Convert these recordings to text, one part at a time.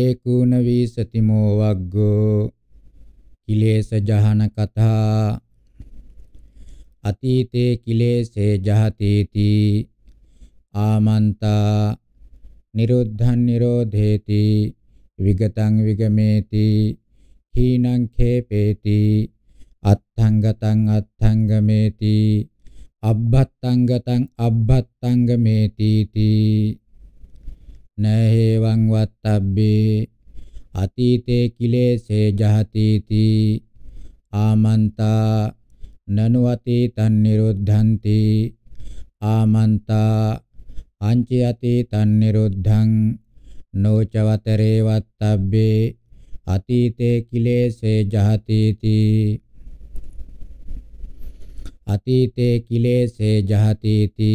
ඒකුණ වීසතිමෝ වග්ගෝ කිලේශ ජහන කතා අතීතේ කිලේශේ ජහතේති ආමන්තා නිරුද්ධං නිරෝධේති විගතං විගමේති හීනං ඛේපේති අත්ථංගතං අත්ථංගමේති අබ්බත්තංගතං අබ්බත්තංගමේති තී නහේවං වත්තබ්බේ අතීතේ කිලේසේ ජහතීති ආමන්තා නනු අතීතං නිරුද්ධಂತಿ ආමන්තා අංචි අතීතං නිරුද්ධං නෝචවතරේ වත්තබ්බේ අතීතේ කිලේසේ ජහතීති අතීතේ කිලේසේ ජහතීති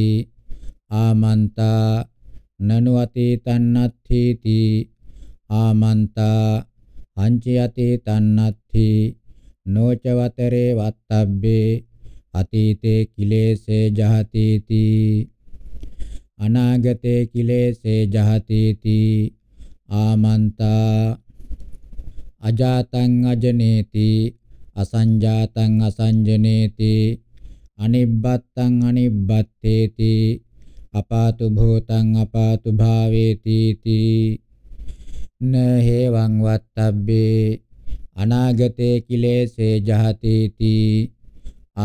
ආමන්තා නනුවතේ තන්නත්ථීති ආමන්තා අංචයතේ තන්නත්ථී නොචවතරේ වත්තබ්බේ අතීතේ කිලේසේ ජහතීති අනාගතේ කිලේසේ ජහතීති ආමන්තා අජාතං අජනේති අසංජාතං අසංජනේති අනිබ්බත්තං අනිබ්බත්තේති අපාතු භූතං අපාතු භාවේති තී න හේවං වත්තබ්බේ අනාගතේ කිලේසේ ජහති තී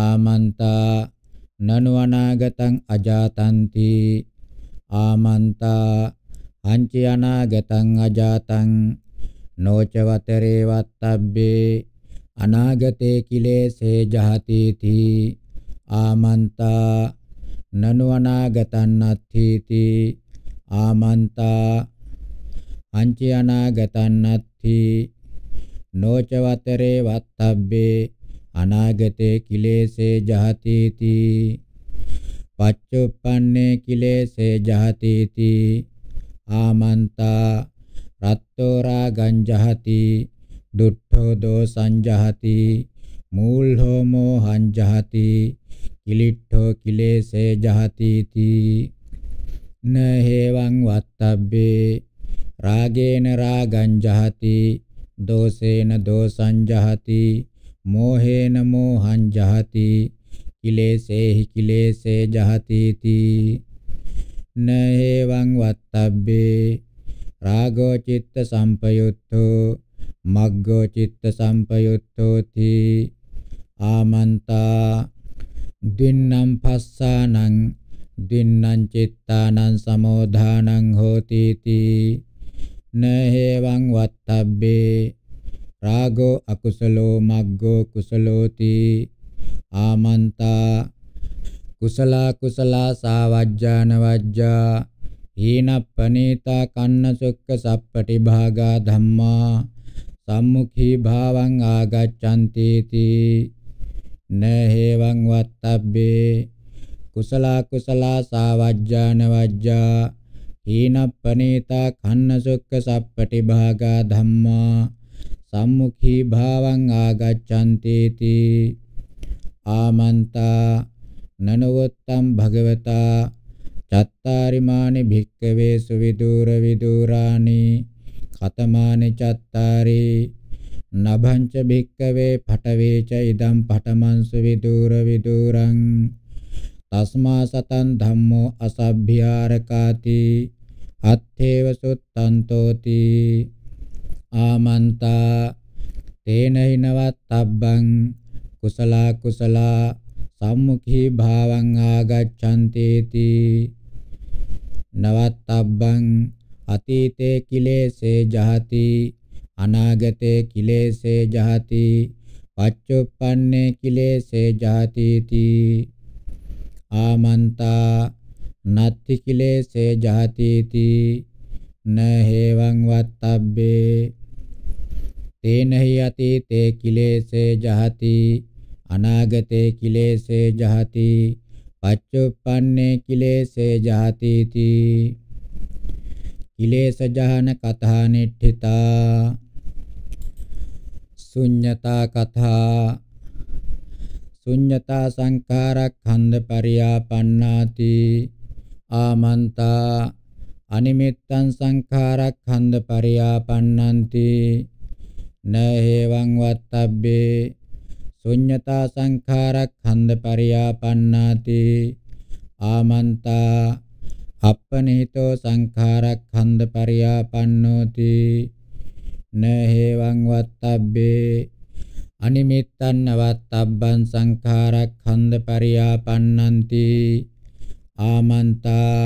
ආමන්තා නනු අනාගතං අජාතන්ති ආමන්තා අංචි අනාගතං අජාතං නොච වතරේ වත්තබ්බේ අනාගතේ කිලේසේ ජහති තී ආමන්තා නනුවනාගතන් අත්ථීති ආමන්තා අංචි අනාගතන් අත්ථි නොචවතරේ වත්තබ්බේ අනාගතේ කිලේසේ ජහතීති පච්චුප්පන්නේ කිලේසේ ජහතීති ආමන්තා රත්තෝ රාගං ජහති දුට්ඨෝ දෝසං ජහති මූල්හෝ මෝහං ජහති කිලිට්ඨෝ කිලේසේ ජහතිති න හේවං වත්තබ්බේ රාගේන රාගං ජහති දෝසේන දෝසං ජහති මෝහේන මෝහං ජහති කිලේසේහි කිලේසේ ජහතිති න හේවං වත්තබ්බේ රාගෝ චිත්ත සම්පයුත්තෝ මග්ගෝ චිත්ත සම්පයුත්තෝති ආමන්තා දින්නම් පස්සානං දින්නම් චිත්තානං සමෝධානං හෝති තී නහේවං වත්තබ්බේ රාගෝ අකුසලෝ මග්ගෝ කුසලෝති ආමන්තා කුසලා කුසලා සාවජ්ජාන වජ්ජා හීනප්පනීතා කන්න සුක්ඛ සප්පටි භාගා ධම්මා සම්මුඛී භාවං ආගච්ඡන්ති තී න හේවං වත්තබ්බේ කුසලා කුසලා සාවජ්ජාන වජ්ජා හීනප්පනීතා කන්න සුක්ඛ සප්පටි භාගා ධම්මා සම්මුඛී භාවං ආගච්ඡanti ති ආමන්තා නනවත්තම් භගවතා චත්තාරිමානි භික්කවේ සුවිදූර විදූරානි කතමානි චත්තාරී නභංච භික්කවේ පඨවේච ඉදම් පඨමංස විදූර විදූරං තස්මා සතං ධම්මෝ අසභ්‍යාරකාති අත්ථේව සුත්තන්තෝති ආමන්තා තේන හිනවත්තබ්බං කුසලා කුසලා සම්මුඛී භාවං ආගච්ඡන්තේති නවත්තබ්බං අතීතේ කිලේසේ ජහති अनागते किले से जहति पच्चुपन्ने किले से जहती आमंता नत्ति किले से जहती न हेवं वत्तब्ये ते नहीं अति ते किले से जहति अनागते किले से जहति पच्चुपन्ने किले से जहती किले स कथा निठिता සුඤ්ඤතා කථා සුඤ්ඤතා සංඛාරක්ඛන්ධ පරියාපන්නාති ආමන්තා අනිමිත්තං සංඛාරක්ඛන්ධ පරියාපන්නන්ති නහේවං වත්තබ්බේ සුඤ්ඤතා සංඛාරක්ඛන්ධ පරියාපන්නාති ආමන්තා අප්පනිහිතෝ සංඛාරක්ඛන්ධ පරියාපන්නෝති නේවං වත්තබ්බේ අනිමිත්තං වත්තබ්බං සංඛාරක්ඛන්ධ පරියාපන්නಂತಿ ආමන්තා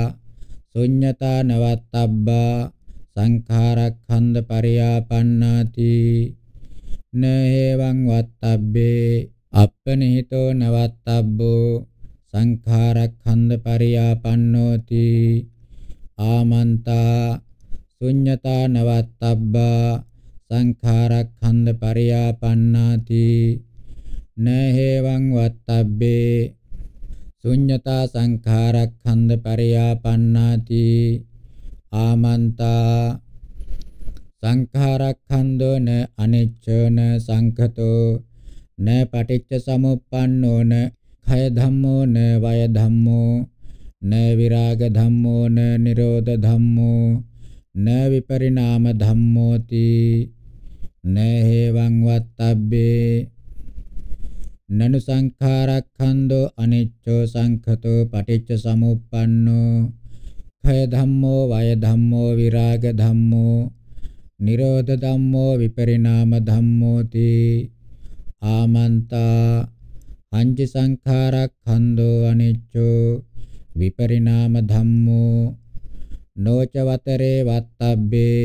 ශුඤ්ඤතා නවත්තබ්බා සංඛාරක්ඛන්ධ පරියාපන්නාති නේවං වත්තබ්බේ අපනිහිතෝ නවත්තබ්බෝ සංඛාරක්ඛන්ධ පරියාපන්නෝති ආමන්තා ශුඤ්ඤතා නවත්තබ්බා සංඛාරක්ඛන්ධ පරියාපන්නාති නහේවං වත්තබ්බේ ශුඤ්ඤතා සංඛාරක්ඛන්ධ පරියාපන්නාති ආමන්තා සංඛාරක්ඛන්ධෝ න අනිච්චන සංඛතෝ න පටිච්ච සමුප්පන්නෝ න khය ධම්මෝ න වය ධම්මෝ න විරාග ධම්මෝ න නිරෝධ ධම්මෝ න විපරිණාම ධම්මෝති නේහෙවං වත්තබ්බේ නනු සංඛාරක්ඛන්தோ අනිච්චෝ සංඛතෝ පටිච්ච සමුප්පන්නෝ ඛය ධම්මෝ වය ධම්මෝ විරාග ධම්මෝ නිරෝධ ධම්මෝ විපරිණාම ධම්මෝති ආමන්තා අංජ සංඛාරක්ඛන්தோ අනිච්චෝ විපරිණාම ධම්මෝ නොච වතරේ වත්තබ්බේ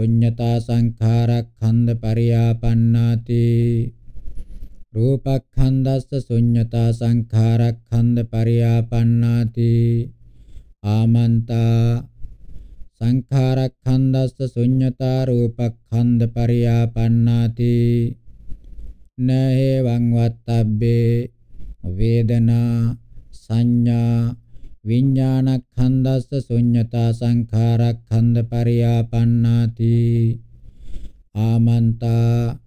ශුඤ්ඤතා සංඛාරක්ඛන්ධ පරියාපන්නාති රූපක්ඛන්ධස්ස ශුඤ්ඤතා සංඛාරක්ඛන්ධ පරියාපන්නාති ආමන්තා සංඛාරක්ඛන්ධස්ස ශුඤ්ඤතා රූපක්ඛන්ධ පරියාපන්නාති නහේවං වත්තබ්බේ වේදනා සංඥා විඤ්ඤාණක්ඛන්දස්ස ශුඤ්ඤතා සංඛාරක්ඛන්ද පරියාපන්නාති ආමන්තා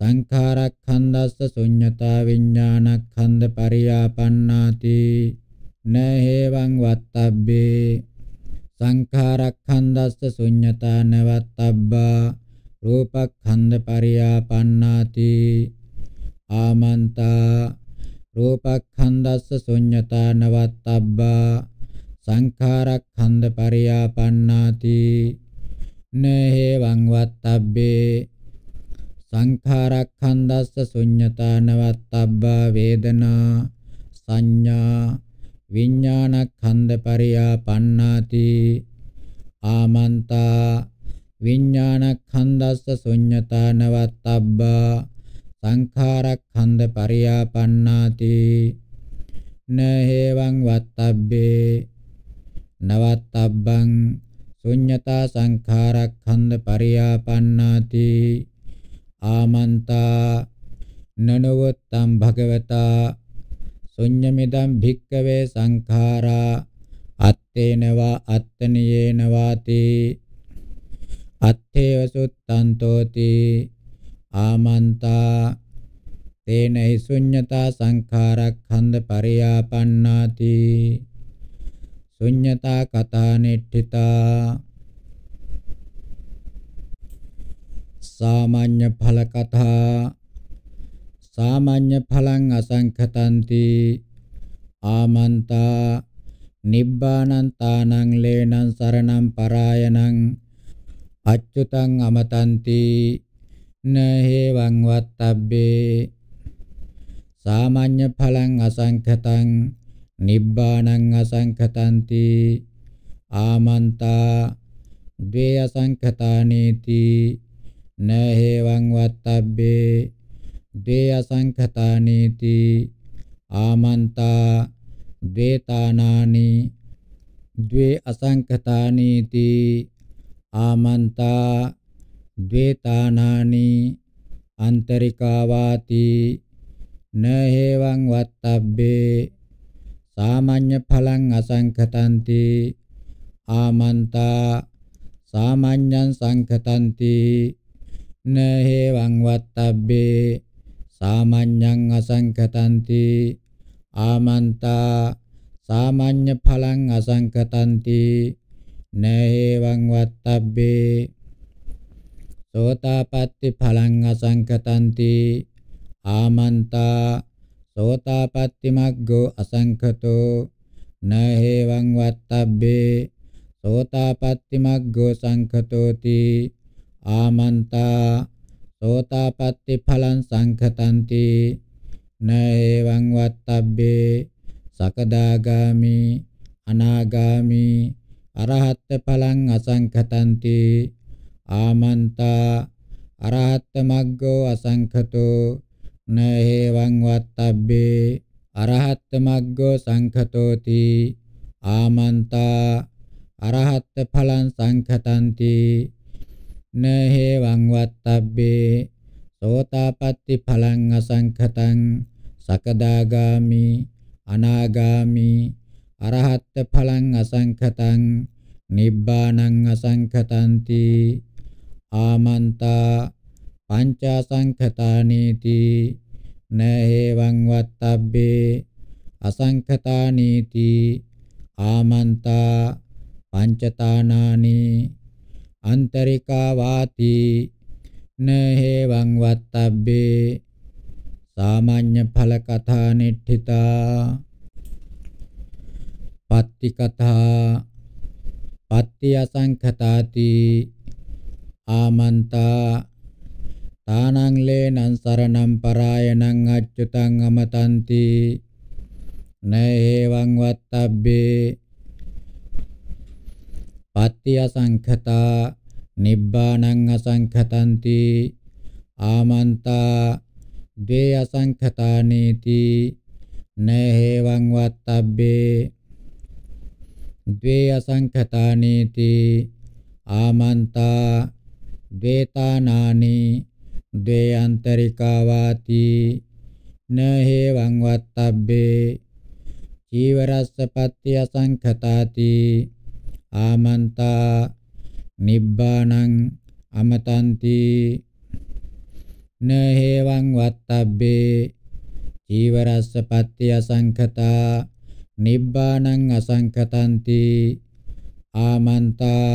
සංඛාරක්ඛන්දස්ස ශුඤ්ඤතා විඤ්ඤාණක්ඛන්ද පරියාපන්නාති නහේවං වත්තබ්බේ සංඛාරක්ඛන්දස්ස ශුඤ්ඤතා නවත්තබ්බා රූපක්ඛන්ද පරියාපන්නාති ආමන්තා රූපක්ඛන්දස්ස ශුඤ්ඤතා නවත්තබ්බා සංඛාරක්ඛන්ද පරියාපන්නාති නේහෙවං වත්තබ්බේ සංඛාරක්ඛන්දස්ස ශුඤ්ඤතා නවත්තබ්බා වේදනා සංඥා විඥානක්ඛන්ද පරියාපන්නාති ආමන්තා විඥානක්ඛන්දස්ස ශුඤ්ඤතා නවත්තබ්බා සංඛාරක්ඛන්ධ පරියාපන්නාති නහේවං වත්තබ්බේ නවත්තබ්බං ශුඤ්ඤතා සංඛාරක්ඛන්ධ පරියාපන්නාති ආමන්තා නනවත්තම් භගවතා ශුඤ්ඤමිදම් භික්කවේ සංඛාරා අත්තේනවා අත්තනියේනවාති අත්තේව සුත්තන්තෝති ආමන්තා තේන හි ශුඤ්ඤතා සංඛාරක්ඛන්ධ පරියාපන්නාති ශුඤ්ඤතා කතා නෙට්ඨිතා සාමාන්‍ය ඵල කතා සාමාන්‍ය ඵලං අසංඛතಂತಿ ආමන්තා නිබ්බානන්තානං ලේනං සරණං පරායනං අච්චුතං අමතಂತಿ නහේවං වත්තබ්බේ සාමාන්‍ය ඵලං අසංඛතං නිබ්බාණං අසංඛතಂತಿ ආමන්තා ද්වේ අසංඛතානේති නහේවං වත්තබ්බේ ද්වේ අසංඛතානේති ආමන්තා ද්වේතානානි ද්වේ අසංඛතානේති ආමන්තා ද්වේතානානි අන්තරිකාවාති න හේවං වත්තබ්බේ සාමාන්‍ය ඵලං අසංඛතಂತಿ ආමන්තා සාමාන්‍යං සංඛතಂತಿ න හේවං වත්තබ්බේ සාමාන්‍යං අසංඛතಂತಿ ආමන්තා සාමාන්‍ය ඵලං අසංඛතಂತಿ න හේවං වත්තබ්බේ සෝතාපට්ටි ඵලං අසංඛතಂತಿ ආමන්තා සෝතාපට්ටි මග්ගෝ අසංඛතෝ නහේවං වත්තබ්බේ සෝතාපට්ටි මග්ගෝ සංඛතෝති ආමන්තා සෝතාපට්ටි ඵලං සංඛතಂತಿ නහේවං වත්තබ්බේ සකදාගාමි අනාගාමි අරහත් ඵලං අසංඛතಂತಿ ආමන්තා අරහත් මග්ගෝ අසංඛතෝ න හේවං වත්තබ්බේ අරහත් මග්ගෝ සංඛතෝති ආමන්තා අරහත් ඵලං සංඛතಂತಿ න හේවං වත්තබ්බේ සෝතාපට්ටි ඵලං අසංඛතං සකදාගාමි අනාගාමි අරහත් ඵලං අසංඛතං නිබ්බානං අසංඛතಂತಿ ආමන්තා පංචාසංඛතානීති න හේවං වත්තබ්බේ අසංඛතා නීති ආමන්තා පංචතානානි අන්තරිකා වාති න හේවං වත්තබ්බේ සාමාන්‍ය ඵල කථා නිට්ඨිතා පත්ති කථා පත්ති අසංඛතාති ආමන්තා තානං ලේනං සරණං පරායනං අච්චුතං අමතಂತಿ නේවං වත්තබ්බේ පත්‍ය සංඛතා නිබ්බාණං අසංඛතಂತಿ ආමන්තා ද්වේ අසංඛතානීති නේවං වත්තබ්බේ ද්වේ අසංඛතානීති ආමන්තා ද්වේතානානී දේයන්තරිකාවාති නහේවං වත්තබ්බේ චීවරස්ස පත්‍ය සංඛතාති ආමන්තා නිබ්බාණං අමතන්ති නහේවං වත්තබ්බේ චීවරස්ස පත්‍ය සංඛතා නිබ්බාණං අසංඛතන්ති ආමන්තා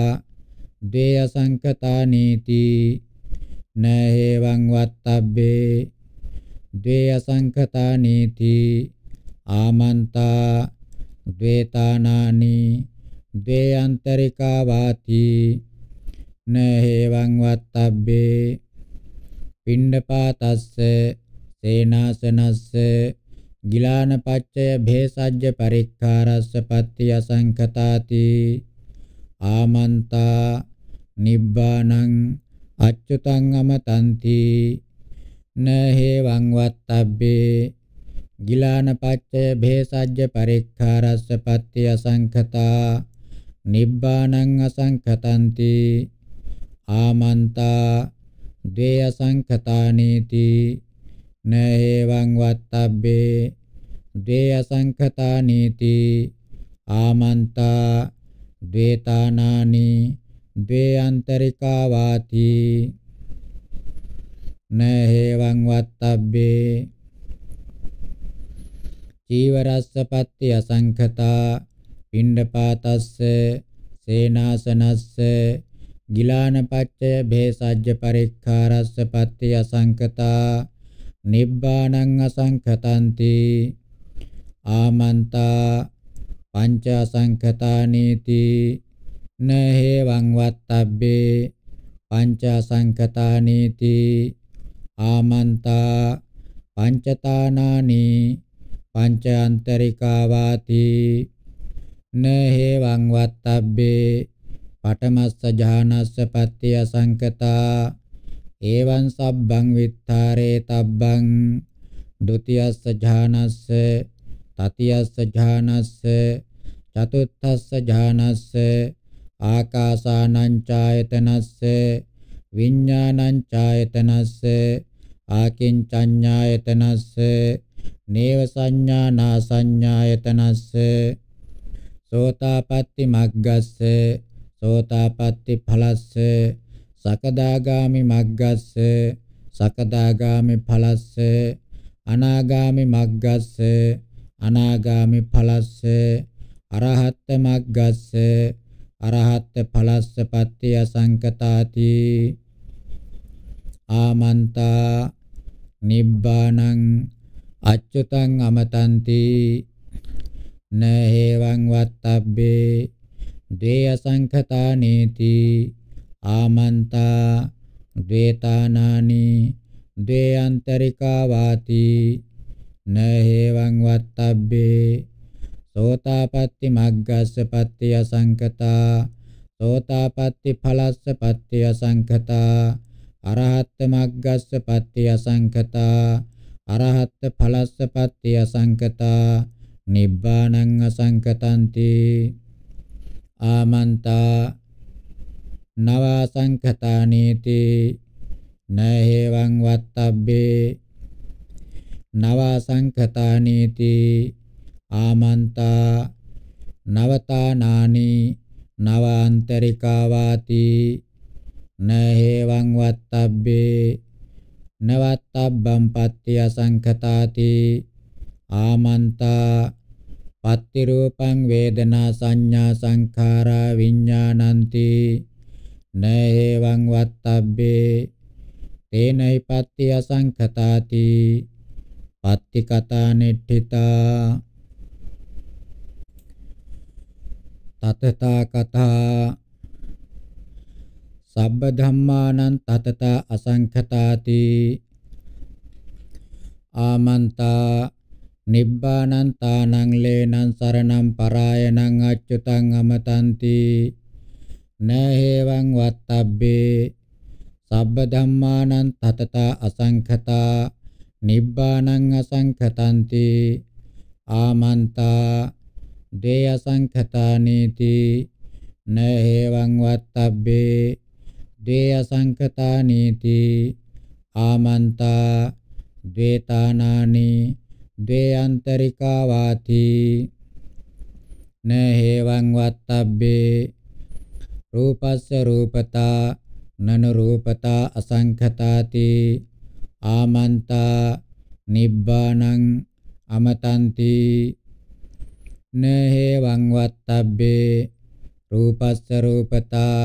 ද්වේ අසංඛතා නීති නේවං වත්තබ්බේ ද්වේ අසංඛතා නීති ආමන්තා ද්වේතානානි ද්වේ අන්තරිකා වාති නේවං වත්තබ්බේ පිණ්ඩපාතස්ස සේනාසනස්ස ගිලාන පච්චය භේසජ්‍ය පරික්කාරස්ස පත්ති අසංකතාති ආමන්තා නිබ්බානං අච්චුතං අමතන්ති නහේවං වත්තබ්බේ ගිලාන පච්චය භේසජ්‍ය පරික්ඛාරස්ස පත්‍ය අසංඛතා නිබ්බානං අසංඛතන්ති ආමන්තා ද්වේ අසංඛතානීති නහේවං වත්තබ්බේ ද්වේ අසංඛතානීති ආමන්තා ද්වේතානානී ද්වේයන්තරිකා වාති නහේවං වත්තබ්බේ චීවරස්ස පත්ති අසංඛතා පිණ්ඩපාතස්ස සේනාසනස්ස ගිලානපච්චය භේසජ්‍ය පරික්ඛාරස්ස පත්ති අසංඛතා නිබ්බාණං අසංඛතಂತಿ ආමන්තා පංච අසංඛතානීති න හේවං වත්තබ්බේ පංචසංකතානීති ආමන්තා පංචතානානි පංචාන්තරිකා වාති න හේවං වත්තබ්බේ පඨමස්ස ජානස්ස පත්‍ය සංකතා එවං සබ්බං විත්තරේ තබ්බං ဒ ුතියස්ස ඥානස්ස තතියස්ස ඥානස්ස චතුත්ථස්ස ඥානස්ස ආකාසානං ඡායතනස්ස විඥානං ඡායතනස්ස ආකින්චඤ්ඤායතනස්ස නේව සංඥානා සංඥායතනස්ස සෝතාපට්ටි මග්ගස්ස සෝතාපට්ටි ඵලස්ස සකදාගාමි මග්ගස්ස සකදාගාමි ඵලස්ස අනාගාමි මග්ගස්ස අනාගාමි ඵලස්ස අරහත් මග්ගස්ස අරහත් ඵලස්ස පත්‍ය සංකතාති ආමන්තා නිබ්බානං අච්චුතං අමතන්ති නහේවං වත්තබ්බේ ද්වේ අසංඛතානේති ආමන්තා ද්වේතානානි ද්වේ අන්තරිකා වාති නහේවං වත්තබ්බේ සෝතාපට්ටි මග්ගස්ස පට්ටි අසංකතා සෝතාපට්ටි ඵලස්ස පට්ටි අසංකතා අරහත් මග්ගස්ස පට්ටි අසංකතා අරහත් ඵලස්ස පට්ටි අසංකතා නිබ්බාණං අසංකතන්ති ආමන්තා නවා සංකතානීති නහේවං වත්තබ්බේ නවා සංකතානීති ආමන්තා නවතානානි නවාන්තරිකා වාති නහේවං වත්තබ්බේ නවත්තබ්බම් පත්‍ය සංඛතාති ආමන්තා පත්ති රූපං වේදනා සංඥා සංඛාරා විඥානಂತಿ නහේවං වත්තබ්බේ තේනයි පත්‍ය සංඛතාති පත්‍ති කතා නෙට්ඨිතා තතතා කතා සබ්බ ධම්මානං තතතා අසංඛතාති ආමන්තා නිබ්බානං තානං ලේනං සරණං පරායනං අච්චුතං අමතಂತಿ නහේවං වත්තබ්බේ සබ්බ ධම්මානං තතතා අසංඛතා නිබ්බානං අසංඛතಂತಿ ආමන්තා ඩේ අසංඛතානීති න හේවං වත්තබ්බේ ද්වේ අසංඛතානීති ආමන්තා ද්වේතානානි ද්වේ අන්තරිකා වාති න හේවං වත්තබ්බේ රූපස්ස රූපතා නන රූපතා අසංඛතාති ආමන්තා නිබ්බානං අමතන්ති නහේවං වත්තබ්බේ රූපස්ස රූපතා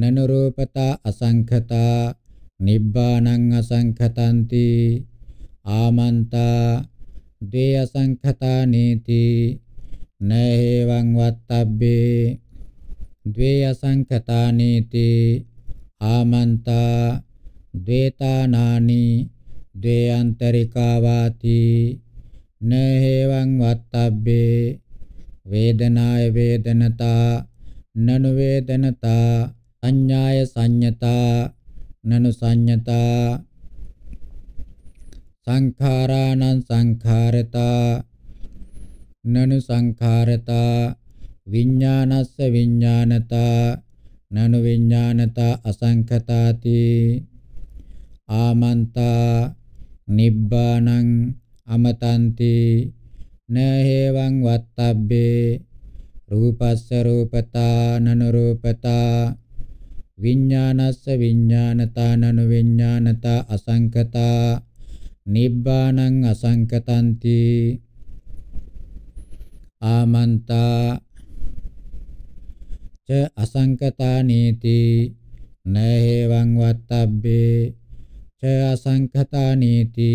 නනුරූපතා අසංඛතා නිබ්බානං අසංඛතಂತಿ ආමන්තා ද්වේ අසංඛතා නීති නහේවං වත්තබ්බේ ද්වේ අසංඛතා නීති ආමන්තා ද්වේතානානි ද්වේ අන්තරිකාවාති නහේවං වත්තබ්බේ වේදනාය වේදනතා නනු වේදනතා සංඥාය සංඤතා නනු සංඤතා සංඛාරාණං සංඛාරතා නනු සංඛාරතා විඥානස්ස විඥානතා නනු විඥානතා අසංඛතාති ආමන්තා නිබ්බානං අමතන්ති නහේවං වත්තබ්බේ රූපස්ස රූපතා නනු රූපතා විඤ්ඤානස්ස විඤ්ඤානතා නනු විඤ්ඤානතා අසංකතා නිබ්බානං අසංකතಂತಿ ආමන්තා ච අසංකතා නීති නහේවං වත්තබ්බේ ච අසංකතා නීති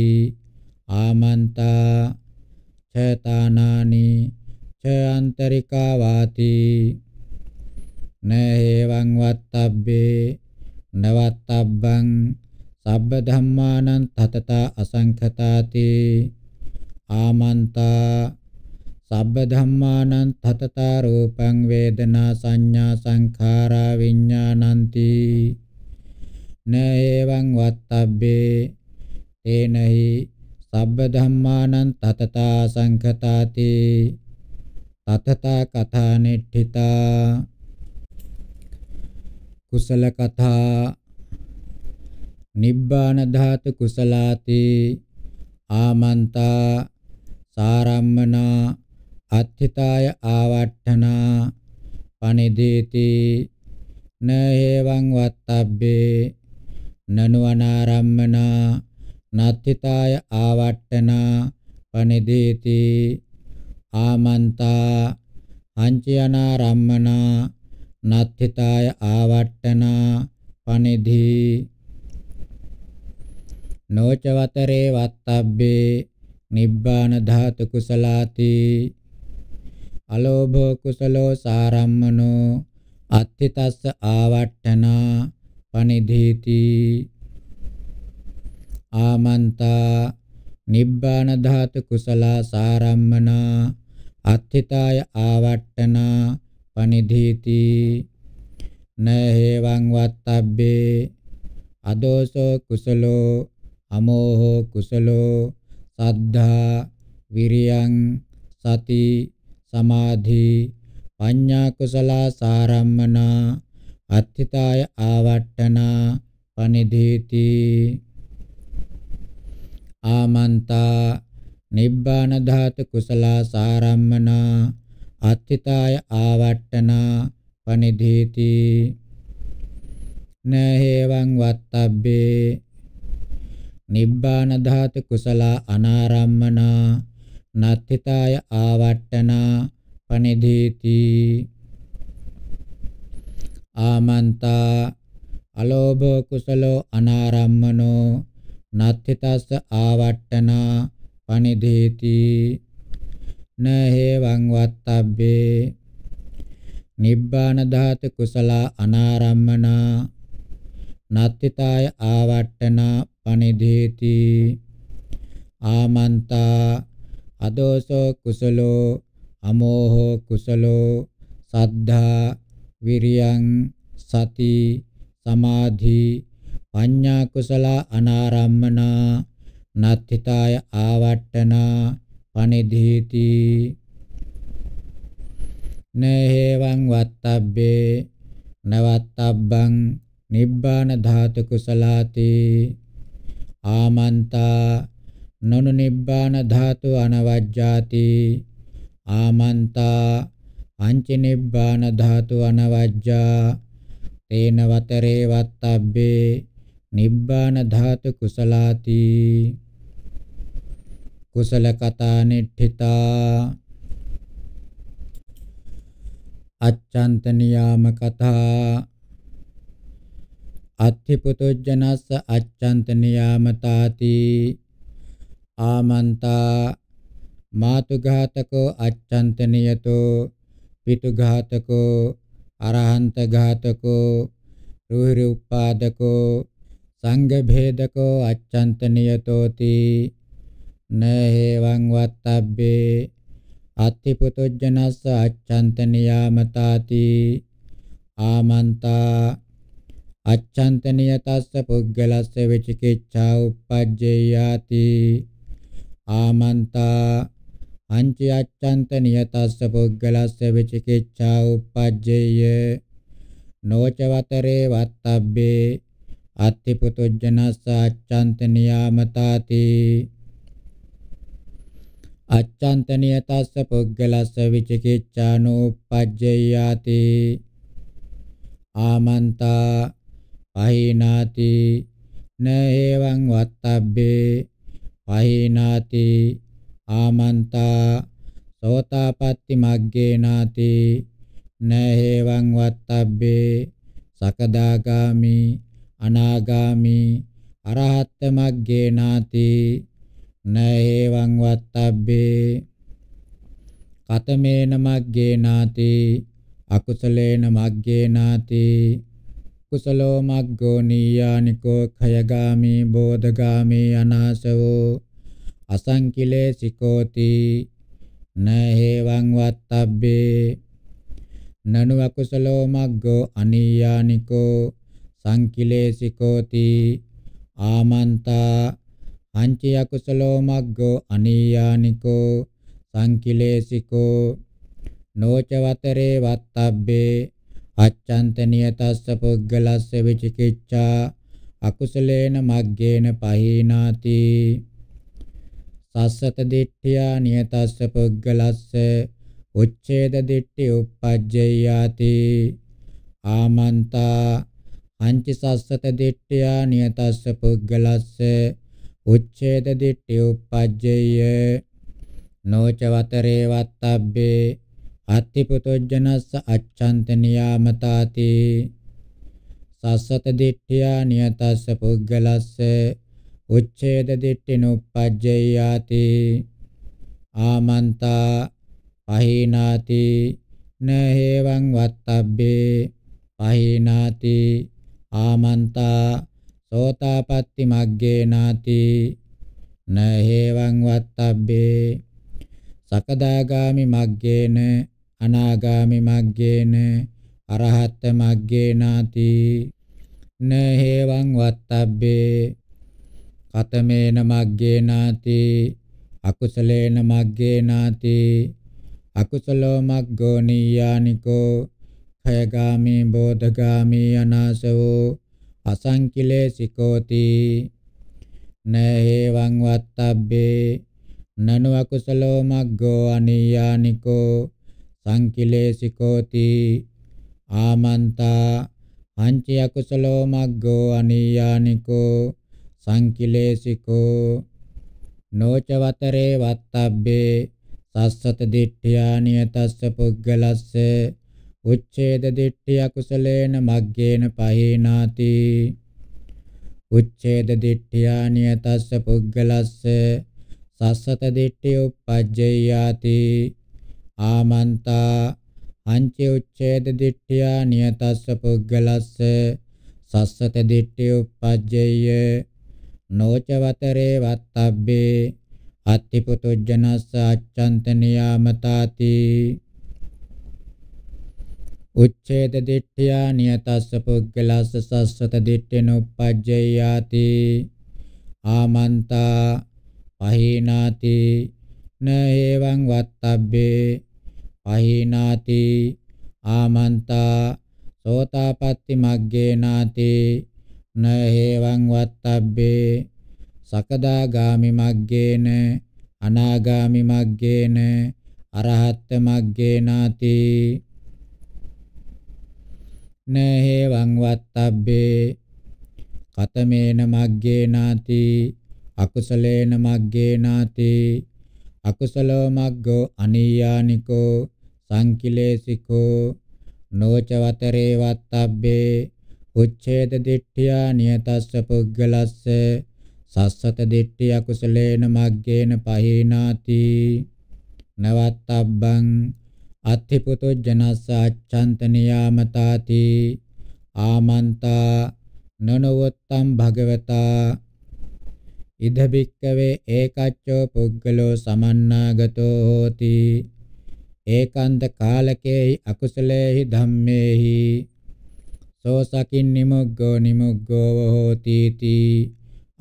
ආමන්තා ච තානානි ච අන්තරිකා වාති නේවං වත්තබ්බේ නවත්තබ්බං සබ්බ ධම්මානං තතතා අසංඛතාති ආමන්තා සබ්බ ධම්මානං තතතා රූපං වේදනා සංඥා සංඛාරා විඥානಂತಿ නේවං වත්තබ්බේ තේනහි සබ්බ ධම්මානං තතතා සංඛතාති තතතා කථා නෙට්ඨිතා කුසල කථා නිබ්බාන ධාතු කුසලාති ආමන්තා සාරම්මනා අත්ථිතාය ආවට්ඨනා පනිදීති නේවං වත්තබ්බේ නනුවනාරම්මනා නත්ථිතාය ආවට්ටනා පනිදීති ආමන්තා අංචයනා රම්මනා නත්ථිතාය ආවට්ටනා පනිදී නොචවතරේ වත්තබ්බේ නිබ්බාන ධාතු කුසලාති අලෝභ කුසලෝ සාරම්මනෝ අත්ථිතස්ස ආවට්ටනා පනිදීති ආමන්තා නිබ්බාන ධාතු කුසලා සාරම්මනා අත්ථිතාය ආවට්ටනා පනිධීති නහේවං වත්තබ්බේ අදෝසෝ කුසලෝ අමෝහෝ කුසලෝ සද්ධා විරියං සති සමාධි පඤ්ඤා කුසලා සාරම්මනා අත්ථිතාය ආවට්ටනා පනිධීති ආමන්තා නිබ්බාන ධාතු කුසලා සාරම්මනා අත්ථිතාය ආවට්ටනා පනිදීති නහේවං වත්තබ්බේ නිබ්බාන ධාතු කුසලා අනාරම්මනා නත්ථිතාය ආවට්ටනා පනිදීති ආමන්තා අලෝභ කුසලෝ අනාරම්මනෝ නත්ථිතස්ස ආවට්ටනා පනිදේති නහේවං වත්තබ්බේ නිබ්බාන ධාතු කුසල අනාරම්මනා නත්ථිතාය ආවට්ටනා පනිදේති ආමන්තා අදෝසෝ කුසලෝ අමෝහෝ කුසලෝ සද්ධා විරියං සති සමාධි අඤ්ඤා කුසල අනාරම්මනා නත්ථිතාය ආවට්ටනා පනිදීති නේහෙවං වත්තබ්බේ නවත්තබ්බං නිබ්බාන ධාතු කුසලාති ආමන්තා නනු නිබ්බාන ධාතු අනවජ්ජාති ආමන්තා අංච නිබ්බාන ධාතු අනවජ්ජා තේන වතරේ වත්තබ්බේ නිබ්බාන ධාතු කුසලාති කුසල කතා නිට්ඨිතා අච්ඡන්ත නියාම කතා අත්ථිපුතුජ්ජනස්ස අච්ඡන්ත නියාම තාති ආමන්තා මාතුඝාතකෝ අච්ඡන්ත නියතෝ පිතුඝාතකෝ අරහන්ත ඝාතකෝ රුහිරි උපාදකෝ සංඝ භේදකෝ අච්ඡන්ත නියතෝති නේවං වත්තබ්බේ අත්ති පුතුජනස්ස අච්ඡන්ත නියාමතාති ආමන්තා අච්ඡන්ත නියතස්ස පුද්ගලස්ස විචිකිච්ඡා උප්පජ්ජයාති ආමන්තා අංචි අච්ඡන්ත නියතස්ස පුද්ගලස්ස විචිකිච්ඡා උප්පජ්ජය නෝචවතරේ වත්තබ්බේ අත්ති පුතුජ්ජනස්සාච්ඡන්ත නියාමතාති අච්ඡන්තනිය තස්ස පුද්ගලස්ස විචිකිච්ඡානුපජ්ජයාති ආමන්තා පහිනාති නේවං වත්තබ්බේ පහිනාති ආමන්තා සෝතාපට්ටි මග්ගේනාති නේවං වත්තබ්බේ සකදාගාමි අනාගාමි අරහත් මග්ගේ නාති නේවං වත්තබ්බේ කතමේන මග්ගේ නාති අකුසලේන මග්ගේ නාති කුසලෝ මග්ගෝ නීයානිකෝ khයගාමි බෝධගාමි අනාසවෝ අසංකිලේසිකෝති නේවං වත්තබ්බේ නනු අකුසලෝ මග්ගෝ අනීයානිකෝ සංකිලේසිකෝති ආමන්තා අංචි අකුසලෝ මග්ගෝ අනීයානිකෝ සංකිලේසිකෝ නොච වතරේ වත්තබ්බේ අච්ඡන්ත නියතස්ස පුග්ගලස්ස විචිකිච්ඡා අකුසලේන මග්ගේන පහීනාති සස්සත දිට්ඨියා නියතස්ස පුග්ගලස්ස උච්ඡේද දිට්ඨි උප්පජ්ජයාති ආමන්තා පංචසස්සත දිට්ඨියා නියතස්ස පුද්ගලස්ස උච්ඡේද දිට්ඨි උප්පජ්ජය නොච වතරේ වත්තබ්බේ අත්තිපුතොජ්ජනස්ස අච්ඡන්ත නියාමතාති සස්සත දිට්ඨියා නියතස්ස පුද්ගලස්ස උච්ඡේද දිට්ඨිනුප්පජ්ජයාති ආමන්තා පහිනාති නහේවං වත්තබ්බේ පහිනාති ආමන්තා සෝතාපට්ටි මග්ගේ නාති නහේවං වත්තබ්බේ සකදාගාමි මග්ගේන අනාගාමි මග්ගේන අරහත් මග්ගේ නාති නහේවං වත්තබ්බේ කතමේන මග්ගේ නාති අකුසලේන මග්ගේ නාති අකුසලෝ මග්ගෝ නියානිකෝ කයගාමී බෝධගාමී අනාසවෝ අසංකිලේසිකෝති නේවං වත්තබ්බේ නනු අකුසලෝ මග්ගෝ අනියානිකෝ සංකිලේසිකෝති ආමන්තා අංචි අකුසලෝ මග්ගෝ අනියානිකෝ සංකිලේසිකෝ නෝච වතරේ වත්තබ්බේ සස්සත දිට්ඨියානිය තස්ස පුග්ගලස්ස උච්ඡේද දිට්ඨි අකුසලේන මග්ගේන පහේනාති උච්ඡේද දිට්ඨියා නියතස්ස පුග්ගලස්ස සස්සත දිට්ඨි උප්පජ්ජයාති ආමන්තා අංච උච්ඡේද දිට්ඨියා නියතස්ස පුග්ගලස්ස සස්සත දිට්ඨි උප්පජ්ජය නෝචවතරේ වත්තබ්බේ අත්තිපුතුජ්ජනස්ස අච්ඡන්ත නියාමතාති උච්ඡේද දිට්ඨියා නියතස්ස පුද්ගලස්ස සස්සත දිට්ඨිනුප්පජ්ජයාති ආමන්තා පහීනාති නේවං වත්තබ්බේ පහීනාති ආමන්තා සෝතාපට්ටි මග්ගේනාති නේවං වත්තබ්බේ සකදාගාමි මග්ගේන අනාගාමි මග්ගේන අරහත් මග්ගේනාති නහේවං වත්තබ්බේ කතමේන මග්ගේ නාති අකුසලේන මග්ගේ නාති අකුසලෝ මග්ගෝ අනියානිකෝ සංකිලේසිකෝ නෝචවතරේ වත්තබ්බේ උච්ඡේද දිට්ඨියා නියතස්ස පුග්ගලස්ස සස්සත දිට්ඨිය කුසලේන මග්ගේන පහේනාති නවත්තබ්බං අත්ථිපුතෝ ජනසාච්ඡන්තනියාමතාති ආමන්තා නනවත්තම් භගවතා ඉද භික්කවේ ඒකච්චෝ පුද්ගලෝ සමන්නාගතෝ හෝති ඒකාන්ත කාලකේහි අකුසලේහි ධම්මේහි සෝසකින් නිමුග්ගෝ නිමුග්ගෝ හෝති තී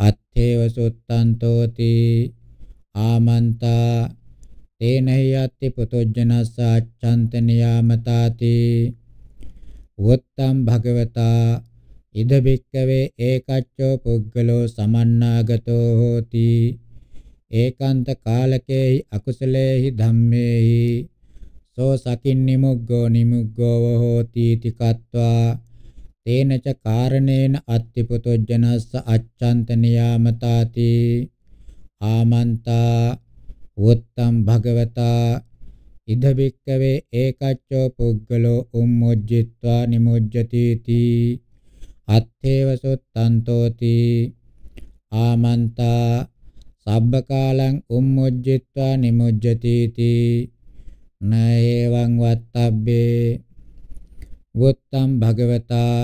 අත්ථේව සුත්තන්තෝති ආමන්තා තේනහි යති පුතෝජනස්ස අච්ඡන්තනියාමතාති උත්තම් භගවතා ඉද බික්කවේ ඒකච්චෝ පුද්ගලෝ සමන්නාගතෝ හෝති ඒකාන්ත කාලකේහි අකුසලේහි ධම්මේහි සෝ සකින් නිමුග්ගෝ නිමුග්ගෝව හෝති තිකත්වා තේන ච කාරණේන අත්තිපතෝ ජනස්ස අච්ඡන්ත නියාමතාති ආමන්තා උත්තම් භගවතා ඉද බික්කවේ ඒකච්චෝ පුද්ගලෝ උම්මොජ්ජිත්වා නිමුජ්ජති තී අත්තේව සුත්තන්තෝති ආමන්තා සබ්බකාලං උම්මොජ්ජිත්වා නිමුජ්ජති තී නේවං වත්තබ්බේ උත්තම් භගවතා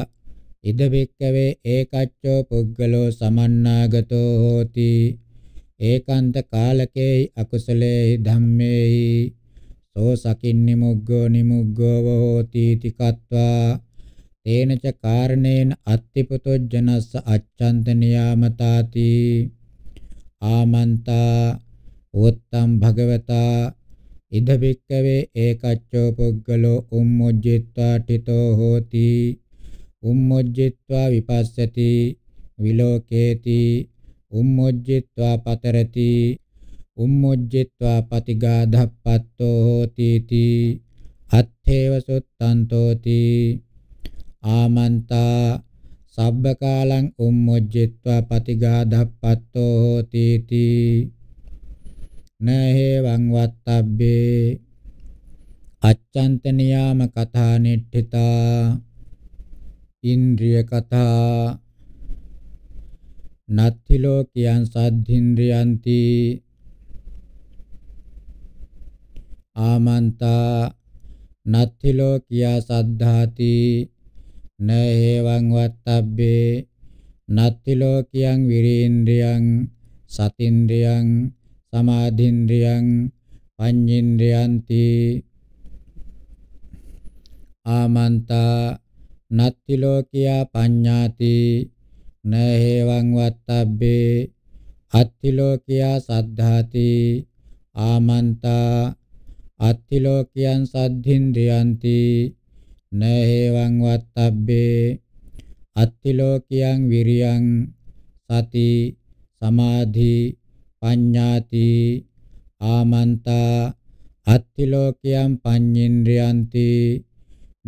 ඉද බික්කවේ ඒකච්චෝ පුද්ගලෝ සමන්නාගතෝ හෝති ඒකාන්ත කාලකේයි අකුසලේයි ධම්මේයි සෝ සකින් නිමුග්ගෝ නිමුග්ගෝ වෝති තිකත්වා තේන ච කාරණේන අත්තිපතෝ ජනස්ස අච්ඡන්ත නියාමතාති ආමන්තා උත්තම් භගවතා ඉද භික්කවේ ඒකච්චෝ පුද්ගලෝ උම්මුජ්ජිත්වා ඨිතෝ හෝති උම්මුජ්ජිත්වා විපස්සති විලෝකේති උම්මොජ්ජිත්වා පතරති උම්මොජ්ජිත්වා පතිගාධප්පත්තෝ හෝති තී අත්තේව සුත්තන්තෝ තී ආමන්තා සබ්බකාලං උම්මොජ්ජිත්වා පතිගාධප්පත්තෝ හෝති තී නහේවං වත්තබ්බේ අච්ඡන්ත නියාම කථා නිට්ඨිතා ඉන්ද්‍රිය කථා නත්ති ලෝකියන් සද්ධින්ද්‍රයන්ති ආමන්තා නත්ති ලෝකියා සද්ධාති නේවං වත්තබ්බේ නත්ති ලෝකියං විරේන්ද්‍රයං සතින්ද්‍රයං සමාධින්ද්‍රයං පඤ්ඤින්ද්‍රයන්ති ආමන්තා නත්ති ලෝකියා පඤ්ඤාති න හේවං වත්තබ්බේ අත්තිලෝකියා සද්ධාති ආමන්තා අත්තිලෝකියන් සද්ධින්ද්‍රයන්ති න හේවං වත්තබ්බේ අත්තිලෝකියන් විරියං සති සමාධි පඤ්ඤාති ආමන්තා අත්තිලෝකියම් පඤ්ඤින්ද්‍රයන්ති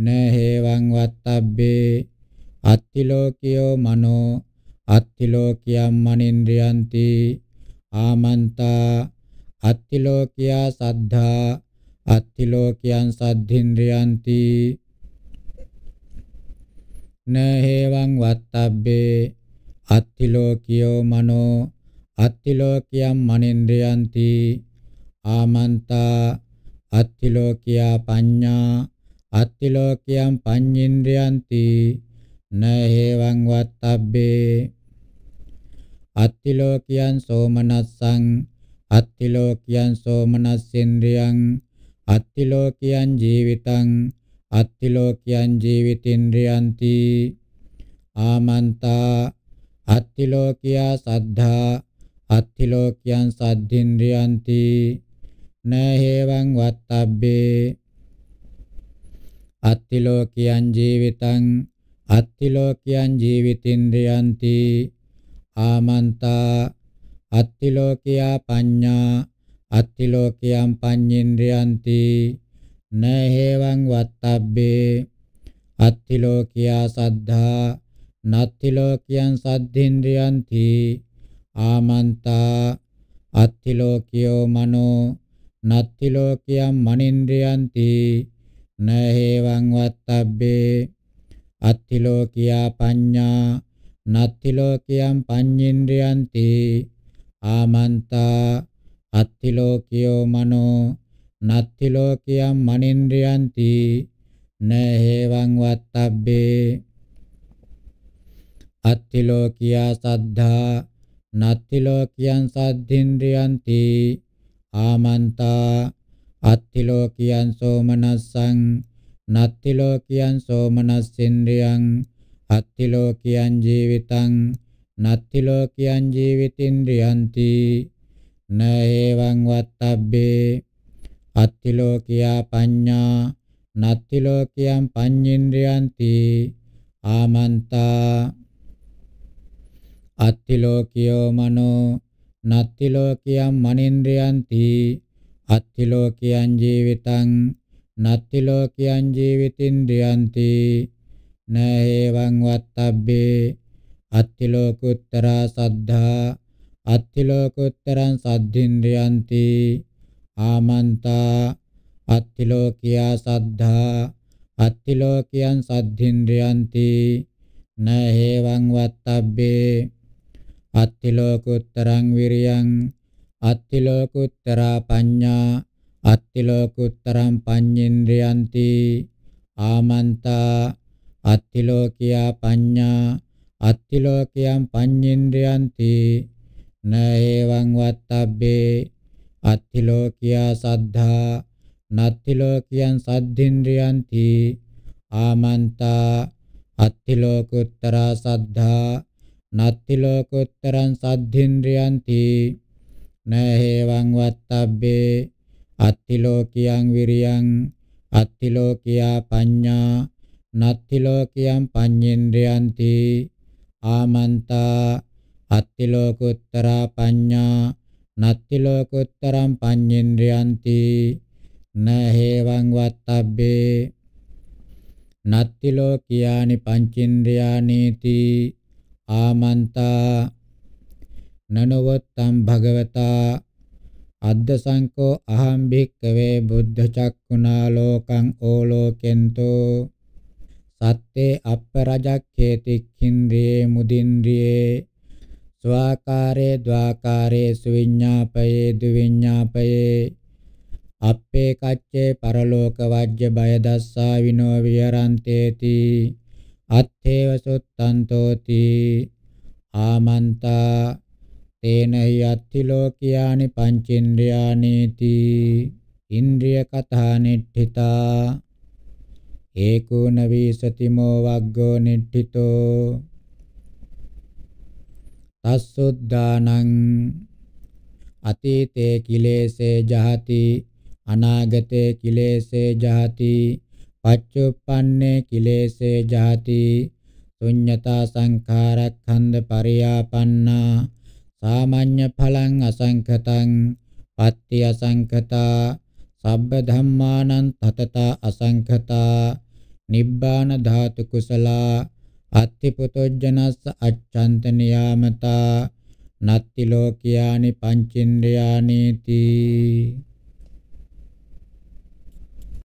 න හේවං වත්තබ්බේ අත්තිලෝකියෝ මනෝ අත්තිලෝකියම් මනින්ද්‍රයන්ති ආමන්තා අත්තිලෝකියා සද්ධා අත්තිලෝකියන් සද්ධින්ද්‍රයන්ති නහේවං වත්තබ්බේ අත්තිලෝකියෝ මනෝ අත්තිලෝකියම් මනින්ද්‍රයන්ති ආමන්තා අත්තිලෝකියා පඤ්ඤා අත්තිලෝකියම් පඤ්ඤින්ද්‍රයන්ති නහේවං වත්තබ්බේ අත්තිලෝකියන් සෝමනස්සං අත්තිලෝකියන් සෝමනස්සෙන්ද්‍රියං අත්තිලෝකියන් ජීවිතං අත්තිලෝකියන් ජීවිතින්ද්‍රියන්ති ආමන්තා අත්තිලෝකියා සද්ධා අත්තිලෝකියන් සද්ධින්ද්‍රියන්ති නහේවං වත්තබ්බේ අත්තිලෝකියන් ජීවිතං අත්තිලෝකියන් ජීවිතින්ද්‍රියන්ති ආමන්තා අත්තිලෝකියා පඤ්ඤා අත්තිලෝකියම් පඤ්ඤේන්ද්‍රයන්ති නහේවං වත්තබ්බේ අත්තිලෝකියා සද්ධා නත්තිලෝකියන් සද්ධේන්ද්‍රයන්ති ආමන්තා අත්තිලෝකියෝ මනෝ නත්තිලෝකියම් මනින්ද්‍රයන්ති නහේවං වත්තබ්බේ අත්තිලෝකියා පඤ්ඤා නත්ති ලෝකියම් පඤ්ඤේන්ද්‍රයන්ති ආමන්තා අත්ති ලෝකියෝ මනෝ නත්ති ලෝකියම් මනින්ද්‍රයන්ති නේවං වත්තබ්බේ අත්ති ලෝකියා සද්ධා නත්ති ලෝකියන් සද්ධින්ද්‍රයන්ති ආමන්තා අත්ති ලෝකියන් සෝමනස්සං නත්ති ලෝකියන් සෝමනස්සින්ද්‍රයන් අත්ති ලෝකියං ජීවිතං නත්ති ලෝකියං ජීවිතින්ද්‍රයන්ති නේවං වත්තබ්බේ අත්ති ලෝකියා පඤ්ඤා නත්ති ලෝකියං පඤ්ඤේන්ද්‍රයන්ති ආමන්තා අත්ති ලෝකියෝ මනෝ නත්ති ලෝකියං මනින්ද්‍රයන්ති අත්ති ලෝකියං ජීවිතං නත්ති ලෝකියං ජීවිතින්ද්‍රයන්ති න එවං වත්තබ්බේ අත්ති ලෝකුත්තරා සද්ධා අත්ති ලෝකුත්තරං සද්ධින්ද්‍රයන්ති ආමන්තා අත්ති ලෝකියා සද්ධා අත්ති ලෝකියං සද්ධින්ද්‍රයන්ති න හේවං වත්තබ්බේ අත්ති ලෝකුත්තරං විරියං අත්ති ලෝකුත්තරා පඤ්ඤා අත්ති ලෝකුත්තරං පඤ්ඤේන්ද්‍රයන්ති ආමන්තා අත්තිලෝකියා පඤ්ඤා අත්තිලෝකියම් පඤ්ඤේන්ද්‍රයන්ති නේවං වත්තබ්බේ අත්තිලෝකියා සද්ධා නත්තිලෝකියන් සද්ධින්ද්‍රයන්ති ආමන්තා අත්තිලෝකුත්තරා සද්ධා නත්තිලෝකුත්තරං සද්ධින්ද්‍රයන්ති නේවං වත්තබ්බේ අත්තිලෝකියං විරියං අත්තිලෝකියා පඤ්ඤා නත්ති ලෝකියම් පඤ්ඤේන්ද්‍රයන්ති ආමන්තා අත්ති ලෝකුත්තරා පඤ්ඤා නත්ති ලෝකුත්තරම් පඤ්ඤේන්ද්‍රයන්ති නහේවං වත්තබ්බේ නත්ති ලෝකියානි පංචේන්ද්‍රයානීති ආමන්තා නනවත්තම් භගවතා අද්ද සංකෝ අහම් භික්කවේ බුද්ධ චක්කුණා ලෝකං ඕලෝකෙන්තෝ සත්තේ අප්පරජක්ඛේති කින්ද්‍රේ මුදින්ද්‍රේ ස්වාකාරේ ද්වාකාරේ සුවිඤ්ඤාපයේ දුවිඤ්ඤාපයේ අප්පේ කච්චේ පරලෝක වජ්‍ය බය දස්සා විනෝ විහරන්තේති අත්තේව සුත්තන්තෝති ආමන්තා තේනහි අත්ති ලෝකියානි පංචේන්ද්‍රයානේති ඉන්ද්‍රිය කතා නිට්ඨිතා ඒකෝන වේසතිමෝ වග්ගෝ නිට්ඨිතෝ තස්සුද්ධානං අතීතේ කිලේසේ ජහති අනාගතේ කිලේසේ ජහති පච්චුප්පන්නේ කිලේසේ ජහති ශුඤ්ඤතා සංඛාරක්ඛන්ධ පරියාපන්නා සාමාන්‍ය ඵලං අසංඛතං පත්‍ති අසංඛතා සබ්බ ධම්මානං තතතා අසංඛතා නිබ්බාන ධාතු කුසලා අත්තිපුතොජ්ජනස්ස අච්ඡන්ත නියාමතා නත්ති ලෝකියානි පංචින්ද්‍රයානීති